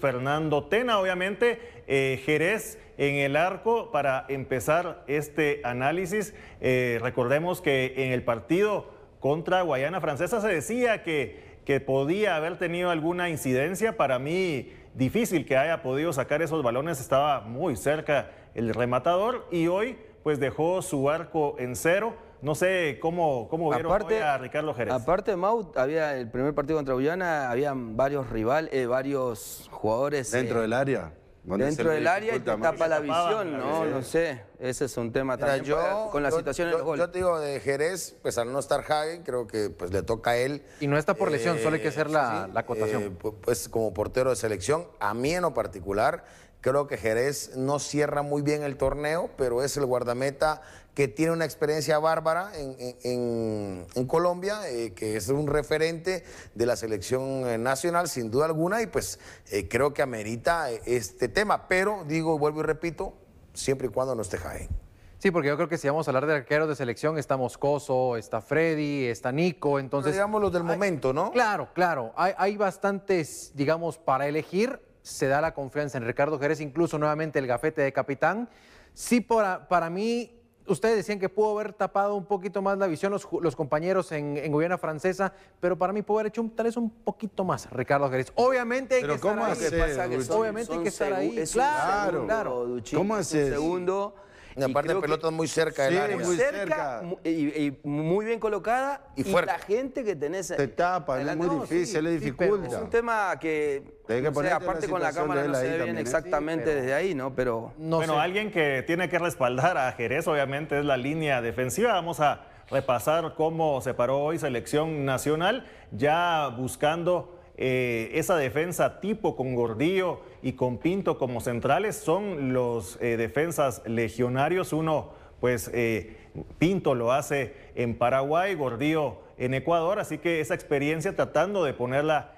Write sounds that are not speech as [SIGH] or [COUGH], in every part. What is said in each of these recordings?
Fernando Tena. Obviamente, eh, Jerez en el arco para empezar este análisis. Eh, recordemos que en el partido contra Guayana Francesa se decía que, que podía haber tenido alguna incidencia. Para mí, difícil que haya podido sacar esos balones. Estaba muy cerca el rematador y hoy pues dejó su arco en cero no sé cómo, cómo vieron aparte, a Ricardo Jerez. Aparte, Mau, había el primer partido contra Guyana, había varios rivales, eh, varios jugadores. Eh, ¿Dentro del área? Dentro del área y tapa la visión, ¿no? No sé, ese es un tema también yo, con la situación gol. Yo te digo, de Jerez, pues al no estar Hagen, creo que pues le toca a él. Y no está por eh, lesión, solo hay que hacer la, la acotación. pues como portero de selección, a mí en lo particular Creo que Jerez no cierra muy bien el torneo, pero es el guardameta que tiene una experiencia bárbara en, Colombia, eh, que es un referente de la selección eh, nacional, sin duda alguna, y pues eh, creo que amerita este tema. Pero digo, vuelvo y repito, siempre y cuando no esté Jaén. Sí, porque yo creo que si vamos a hablar de arqueros de selección, está Moscoso, está Freddy, está Nico, entonces... digamos los del momento, ¿no? Claro, claro. hay bastantes, digamos, para elegir se da la confianza en Ricardo Jerez, incluso nuevamente el gafete de capitán. Sí, para, para mí, ustedes decían que pudo haber tapado un poquito más la visión los, compañeros en, en, Francesa, pero para mí pudo haber hecho tal vez un poquito más Ricardo Jerez. Obviamente hay que estar obviamente hay que estar ahí. claro, ¿Cómo haces? segundo y aparte pelotas muy cerca área. Muy cerca, y, muy bien colocada. Y, fuerte. la gente que tenés... Te tapa, es muy difícil, le dificulta. es un tema que... que aparte con la cámara no se ve bien exactamente desde ahí, ¿no? Pero... bueno, alguien que tiene que respaldar a Jerez, obviamente, es la línea defensiva. Vamos a repasar cómo se paró hoy selección nacional, ya buscando eh, esa defensa tipo con Gordillo y con Pinto como centrales son los eh, defensas legionarios. Uno, pues eh, Pinto lo hace en Paraguay, Gordillo en Ecuador, así que esa experiencia tratando de ponerla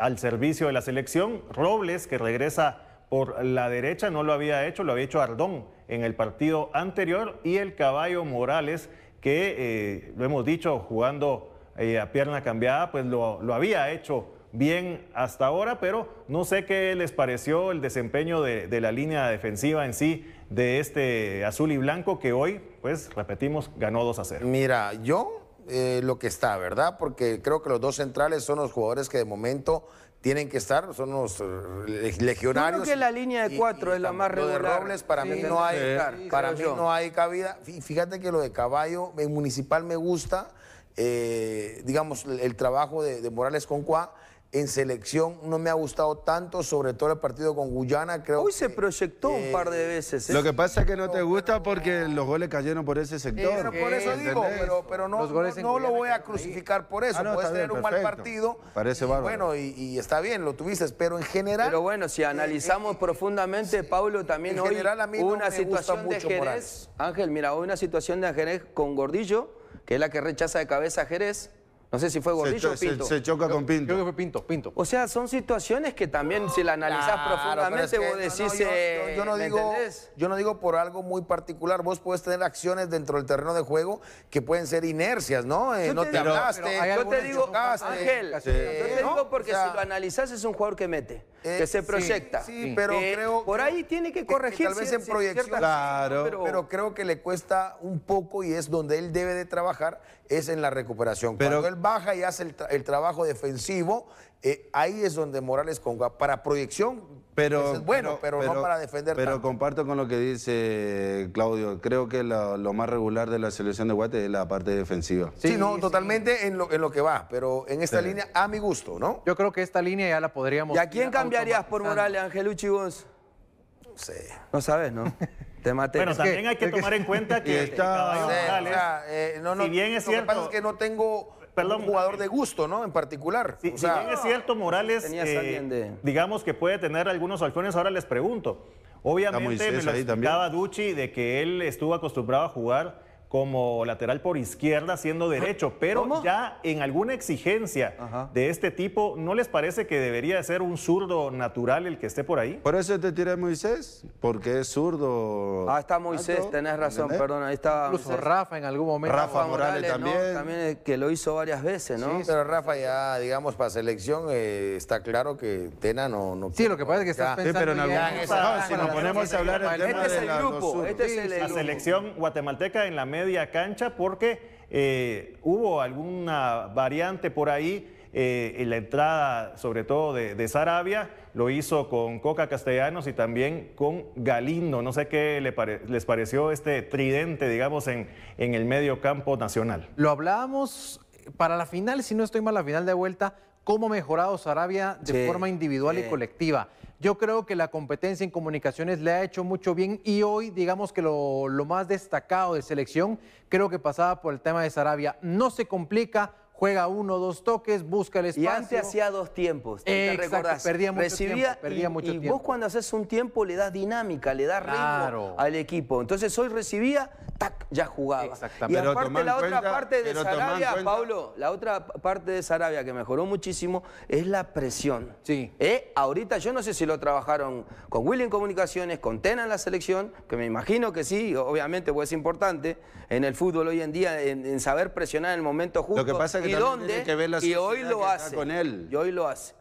al servicio de la selección. Robles, que regresa por la derecha, no lo había hecho, lo había hecho Ardón en el partido anterior, y el caballo Morales, que lo hemos dicho, jugando eh, a pierna cambiada, pues lo, había hecho bien hasta ahora, pero no sé qué les pareció el desempeño de, la línea defensiva en sí de este azul y blanco que hoy, pues repetimos, ganó 2 a 0. Mira, yo eh, lo que está, ¿verdad? Porque creo que los dos centrales son los jugadores que de momento tienen que estar, son los eh, legionarios. creo que la línea de cuatro es la más regular. para mí no hay, para mí no hay cabida. Fíjate que lo de Caballo en Municipal me gusta eh, digamos, el trabajo de, Morales con Cuá en selección no me ha gustado tanto, sobre todo el partido con Guyana, creo. Hoy se proyectó un eh, par de veces. ¿eh? Lo que pasa es que no te gusta porque los goles cayeron por ese sector. por eso digo, pero, no, lo voy a crucificar por eso. Ah, Puedes tener un mal partido. Parece Bueno, y, está bien, lo tuviste, pero en general. Pero bueno, si eh, analizamos profundamente, Pablo, también en general, a mí una situación mucho de Ángel, mira, hoy una situación de Jerez con Gordillo que es la que rechaza de cabeza a Jerez. No sé si fue Gordillo o Pinto. Se, choca con Pinto. Creo que fue Pinto, O sea, son situaciones que también si la analizás profundamente vos decís... yo, no digo, por algo muy particular. Vos puedes tener acciones dentro del terreno de juego que pueden ser inercias, ¿no? Eh, no te, hablaste, yo te digo, Ángel, yo te digo porque si lo analizás es un jugador que mete. Eh, que se proyecta. Sí, pero eh, creo... Por ahí tiene que corregir. tal vez en proyección, claro. Pero, creo que le cuesta un poco y es donde él debe de trabajar, es en la recuperación. Cuando él baja y hace el, trabajo defensivo, eh, ahí es donde Morales Conga, para proyección pero, bueno, pero, no para defender. Pero comparto con lo que dice Claudio. Creo que lo, más regular de la selección de Guate es la parte defensiva. Sí, no, totalmente en lo, en lo, que va, pero en esta línea, a mi gusto, ¿no? Yo creo que esta línea ya la podríamos. ¿Y a quién cambiarías por Morales, Ángel No sé. No sabes, ¿no? [LAUGHS] Te Bueno, también hay que tomar en cuenta [LAUGHS] que. Está... Eh, si bien es cierto. Lo que pasa es que no tengo un jugador de gusto, ¿no? En particular. Si, bien es cierto, Morales, eh, digamos que puede tener algunos alfones, ahora les pregunto. Obviamente me lo Ducci de que él estuvo acostumbrado a jugar como lateral por izquierda siendo derecho, pero ya en alguna exigencia de este tipo, ¿no les parece que debería ser un zurdo natural el que esté por ahí? Por eso te tiré Moisés, porque es zurdo. Ah, está Moisés, tenés razón, perdón, ahí está Incluso Rafa en algún momento. Rafa, Morales, también. También que lo hizo varias veces, ¿no? Sí, pero Rafa ya, digamos, para selección eh, está claro que Tena no... no sí, lo que pasa es que está pensando... Sí, pero en algún si nos ponemos a hablar el tema este es el grupo, este La selección guatemalteca en la mesa media cancha porque eh, hubo alguna variante por ahí. Eh, en la entrada, sobre todo de, de, Sarabia, lo hizo con Coca Castellanos y también con Galindo. No sé qué les pareció este tridente, digamos, en, en el medio campo nacional. Lo hablábamos eh, para la final, si no estoy mal, la final de vuelta, cómo ha mejorado Sarabia de forma individual y colectiva. Yo creo que la competencia en comunicaciones le ha hecho mucho bien y hoy, digamos que lo, más destacado de selección, creo que pasaba por el tema de Sarabia. No se complica, juega uno dos toques, busca el espacio. Y antes hacía dos tiempos. Eh, exacto, perdía mucho tiempo. y, vos cuando haces un tiempo le das dinámica, le das ritmo al equipo. Entonces hoy recibía, tac, ya jugaba. Exactamente. Y aparte la otra parte de Sarabia, Pablo, la otra parte de Sarabia que mejoró muchísimo es la presión. Sí. Eh, ahorita yo no sé si lo trabajaron con William Comunicaciones, con Tena en la selección, que me imagino que sí, obviamente, pues es importante en el fútbol hoy en día, en, en saber presionar en el momento justo. Lo que pasa que ¿Y dónde, y hoy lo hace. Con él. Y hoy lo hace.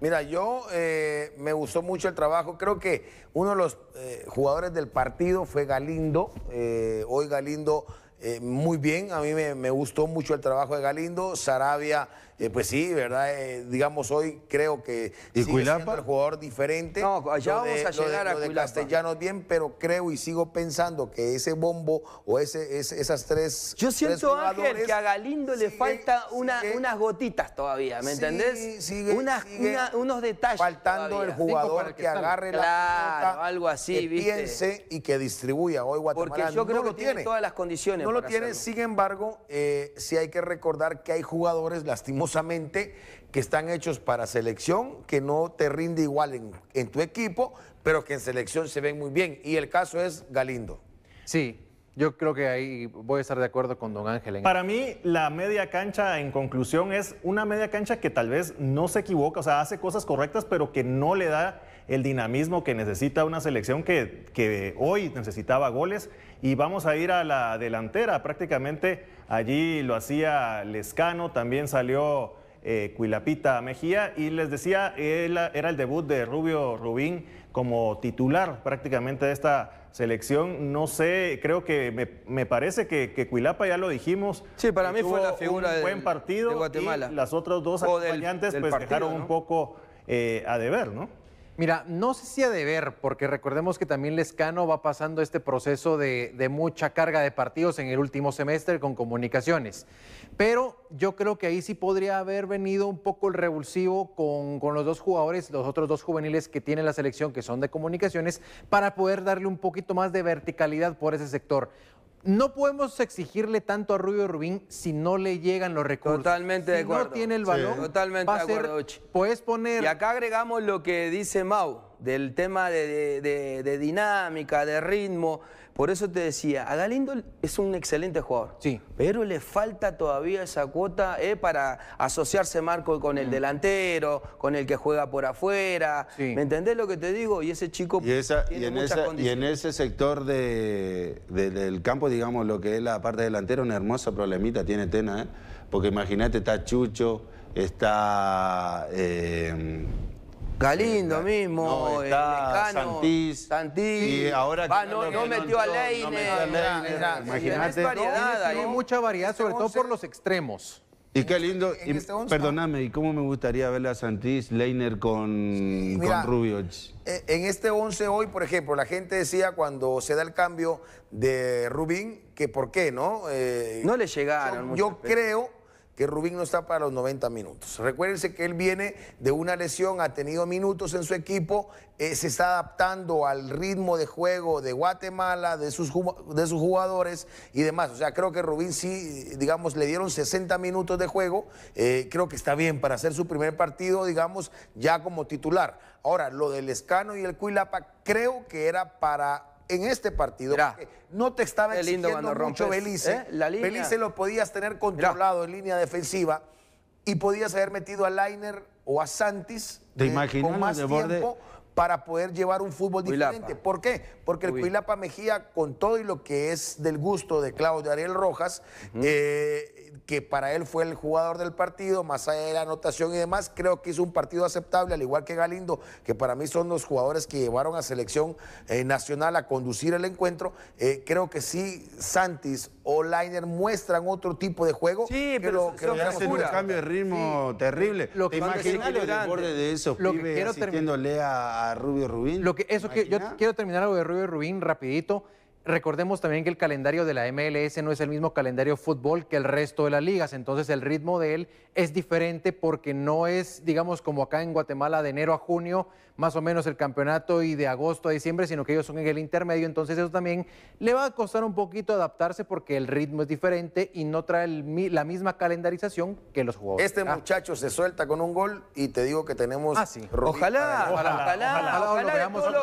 Mira, yo eh, me gustó mucho el trabajo. Creo que uno de los eh, jugadores del partido fue Galindo. Eh, hoy Galindo eh, muy bien, a mí me, gustó mucho el trabajo de Galindo. Sarabia, eh, pues sí, ¿verdad? Eh, digamos, hoy creo que ¿Y el jugador diferente. No, allá vamos a llegar a Castellanos bien, pero creo y sigo pensando que ese bombo o ese, esas tres Yo siento, Ángel, que a Galindo le falta una, unas gotitas todavía, ¿me entendés? Sigue, unos detalles Faltando el jugador que, agarre la pelota, algo así, que piense y que distribuya. Hoy Guatemala Porque yo creo que tiene todas las condiciones no lo tiene, sin embargo, eh, sí hay que recordar que hay jugadores, lastimosamente, que están hechos para selección, que no te rinde igual en, en tu equipo, pero que en selección se ven muy bien. Y el caso es Galindo. Sí. Yo creo que ahí voy a estar de acuerdo con don Ángel. Para mí, la media cancha, en conclusión, es una media cancha que tal vez no se equivoca, o sea, hace cosas correctas, pero que no le da el dinamismo que necesita una selección que, que hoy necesitaba goles. Y vamos a ir a la delantera, prácticamente allí lo hacía Lescano, también salió... Eh, Cuilapita Mejía. Y les decía, era el debut de Rubio Rubín como titular prácticamente de esta selección. No sé, creo que me, parece que, Cuilapa, ya lo dijimos. Sí, para mí fue la figura un buen partido Guatemala. las otras dos acompañantes pues dejaron un poco eh, a deber, ¿no? Mira, no sé si ha de ver, porque recordemos que también Lescano va pasando este proceso de, mucha carga de partidos en el último semestre con comunicaciones. Pero yo creo que ahí sí podría haber venido un poco el revulsivo con, con los dos jugadores, los otros dos juveniles que tiene la selección, que son de comunicaciones, para poder darle un poquito más de verticalidad por ese sector no podemos exigirle tanto a Rubio Rubín si no le llegan los recursos. Totalmente de acuerdo. no tiene el balón, totalmente de acuerdo, poner... Y acá agregamos lo que dice Mau, del tema de, de dinámica, de ritmo. Por eso te decía, a Galindo es un excelente jugador. Sí. Pero le falta todavía esa cuota eh, para asociarse Marco con el mm. delantero, con el que juega por afuera. ¿Me entendés lo que te digo? Y ese chico y en Y en ese sector de, del campo, digamos, lo que es la parte delantera, una hermosa problemita tiene Tena, ¿eh? Porque imagínate, está Chucho, está... Eh, Galindo mismo, no, eh, está Santís, Santís, ahora no, metió a Leiner. Imagínate. Hay mucha variedad, este sobre todo por los extremos. Y qué lindo. Este perdóname, ¿y cómo me gustaría ver a Santís Leiner con, Rubio? E, en este 11 hoy, por ejemplo, la gente decía cuando se da el cambio de Rubín que por qué, ¿no? Eh, no le llegaron. Yo, yo creo que Rubín no está para los 90 minutos. Recuérdense que él viene de una lesión, ha tenido minutos en su equipo, eh, se está adaptando al ritmo de juego de Guatemala, de sus, de sus jugadores y demás. O sea, creo que Rubín sí, digamos, le dieron 60 minutos de juego, eh, creo que está bien para hacer su primer partido, digamos, ya como titular. Ahora, lo del Escano y el Cuilapa creo que era para en este partido. no te estaba exigiendo mucho Belice. ¿eh? Belice lo podías tener controlado en línea defensiva y podías haber metido a Liner o a Santis eh, con más tiempo para poder llevar un fútbol diferente. ¿Por qué? Porque el Mejía, con todo y lo que es del gusto de Claudio Ariel Rojas, eh, que para él fue el jugador del partido, más allá de la anotación y demás, creo que hizo un partido aceptable, al igual que Galindo, que para mí son los jugadores que llevaron a selección eh, nacional a conducir el encuentro. Eh, creo que sí, Santis o Liner muestran otro tipo de juego. Sí, pero que hacen un cambio de ritmo terrible. Lo que, borde de esos lo pibes que a, Rubio Rubín? Lo que, eso que yo quiero terminar algo de Rubio Rubín rapidito. Recordemos también que el calendario de la MLS no es el mismo calendario fútbol que el resto de las ligas, entonces el ritmo de él es diferente porque no es, digamos, como acá en Guatemala de enero a junio, más o menos el campeonato y de agosto a diciembre, sino que ellos son en el intermedio, entonces eso también le va a costar un poquito adaptarse porque el ritmo es diferente y no trae la misma calendarización que los jugadores. Este muchacho se suelta con un gol y te digo que tenemos... ojalá, ojalá, ojalá